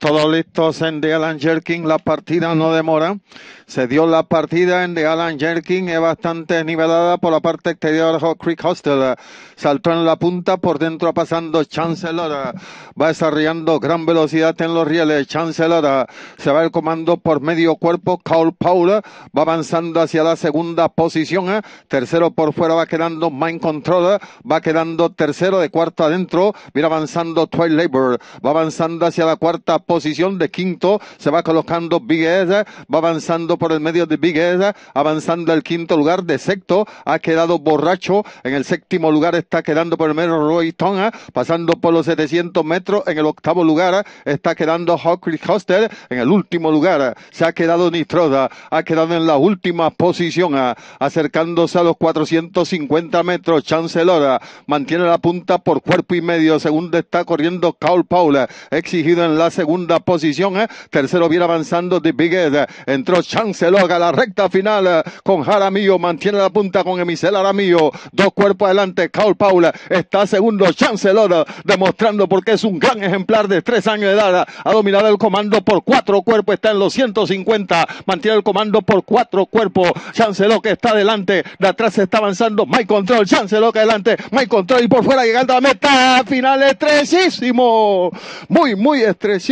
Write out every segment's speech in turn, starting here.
Todos listos en The Alan Jerkin, la partida no demora. Se dio la partida en The Alan Jerkin, es bastante nivelada por la parte exterior. Creek Hostel saltó en la punta, por dentro pasando Chancellor. Va desarrollando gran velocidad en los rieles. Chancellor se va el comando por medio cuerpo. Cole Paula va avanzando hacia la segunda posición. Tercero por fuera va quedando Mind Controller... Va quedando tercero de cuarto adentro. Mira avanzando Twilight Labor. Va avanzando hacia la cuarta posición de quinto, se va colocando Big va avanzando por el medio de Big avanzando al quinto lugar de sexto, ha quedado borracho, en el séptimo lugar está quedando por el medio Roy Tonga, pasando por los 700 metros, en el octavo lugar está quedando Hockley Hoster, en el último lugar se ha quedado Nitroda, ha quedado en la última posición, acercándose a los 450 metros, Chancellor mantiene la punta por cuerpo y medio, segundo está corriendo Carl Paula, exigido en la segunda segunda posición. ¿eh? Tercero viene avanzando de Biguez. ¿eh? Entró Chanceloga a la recta final ¿eh? con Jaramillo. Mantiene la punta con Emicel Aramillo. Dos cuerpos adelante. Carl Paula está segundo. Chanceloga demostrando porque es un gran ejemplar de tres años de edad. Ha dominado el comando por cuatro cuerpos. Está en los 150. Mantiene el comando por cuatro cuerpos. que está adelante. De atrás está avanzando. My Control. que adelante. My Control y por fuera llegando a la meta. Final estrechísimo. Muy, muy estrechísimo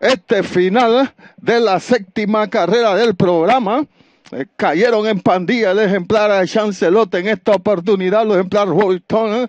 este final de la séptima carrera del programa. Eh, cayeron en pandilla el ejemplar de Chancelote en esta oportunidad, los ejemplares Walton.